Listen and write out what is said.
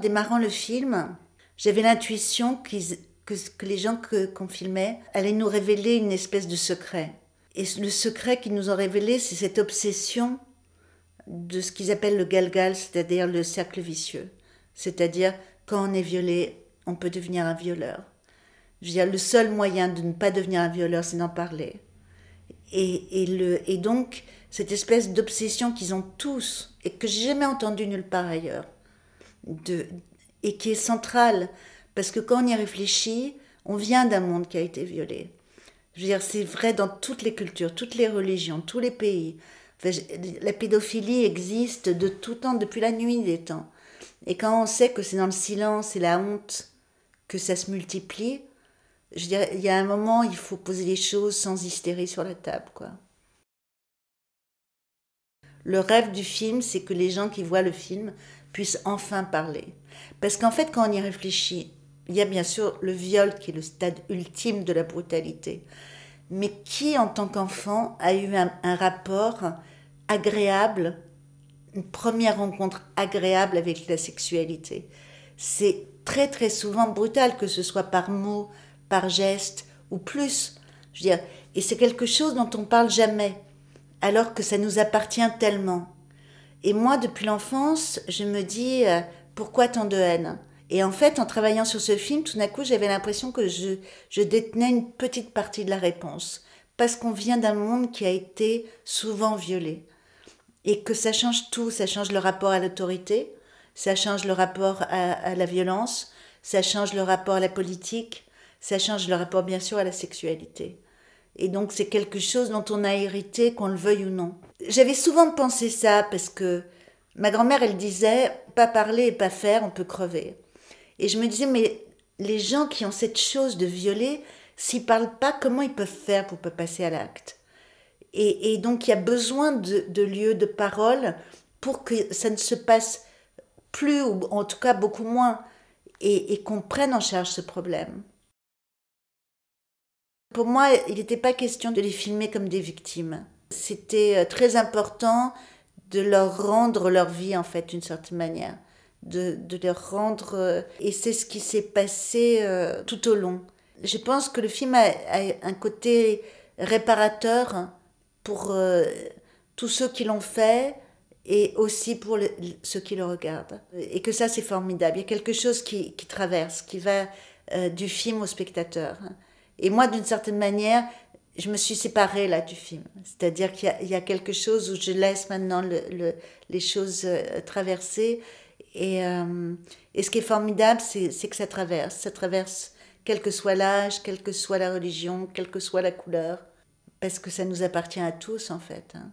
démarrant le film, j'avais l'intuition que, les gens qu'on filmait allaient nous révéler une espèce de secret. Et le secret qu'ils nous ont révélé, c'est cette obsession de ce qu'ils appellent le galgal, c'est-à-dire le cercle vicieux. C'est-à-dire, quand on est violé, on peut devenir un violeur. Je le seul moyen de ne pas devenir un violeur, c'est d'en parler. Et, et, donc, cette espèce d'obsession qu'ils ont tous, et que j'ai jamais entendue nulle part ailleurs, de, et qui est centrale. Parce que quand on y réfléchit, on vient d'un monde qui a été violé. Je veux dire, c'est vrai dans toutes les cultures, toutes les religions, tous les pays. la pédophilie existe de tout temps, depuis la nuit des temps. Et quand on sait que c'est dans le silence et la honte que ça se multiplie, je veux dire, il y a un moment, il faut poser les choses sans hystérie sur la table, quoi. Le rêve du film, c'est que les gens qui voient le film puisse enfin parler. Parce qu'en fait, quand on y réfléchit, il y a bien sûr le viol qui est le stade ultime de la brutalité. Mais qui, en tant qu'enfant, a eu un, rapport agréable, une première rencontre agréable avec la sexualité C'est très très souvent brutal, que ce soit par mots, par geste ou plus. Je et c'est quelque chose dont on parle jamais, alors que ça nous appartient tellement. Et moi, depuis l'enfance, je me dis euh, pourquoi tant de haine Et en fait, en travaillant sur ce film, tout d'un coup, j'avais l'impression que je, détenais une petite partie de la réponse. Parce qu'on vient d'un monde qui a été souvent violé. Et que ça change tout. Ça change le rapport à l'autorité, ça change le rapport à la violence, ça change le rapport à la politique, ça change le rapport, bien sûr, à la sexualité. Et donc, c'est quelque chose dont on a hérité, qu'on le veuille ou non. J'avais souvent pensé ça parce que ma grand-mère, elle disait pas parler et pas faire, on peut crever. Et je me disais, mais les gens qui ont cette chose de violer, s'ils parlent pas, comment ils peuvent faire pour pas passer à l'acte et, donc, il y a besoin de, lieux de parole pour que ça ne se passe plus, ou en tout cas beaucoup moins, et qu'on prenne en charge ce problème. Pour moi, il n'était pas question de les filmer comme des victimes. C'était euh, très important de leur rendre leur vie, en fait, d'une certaine manière. De, leur rendre. Euh, et c'est ce qui s'est passé euh, tout au long. Je pense que le film a, un côté réparateur pour tous ceux qui l'ont fait et aussi pour ceux qui le regardent. Et que ça, c'est formidable. Il y a quelque chose qui, traverse, qui va du film au spectateur. Et moi, d'une certaine manière, je me suis séparée là du film. C'est-à-dire qu'il y, a quelque chose où je laisse maintenant les choses euh, traverser. Euh, et, ce qui est formidable, c'est que ça traverse. Ça traverse quel que soit l'âge, quelle que soit la religion, quelle que soit la couleur. Parce que ça nous appartient à tous, en fait. Hein.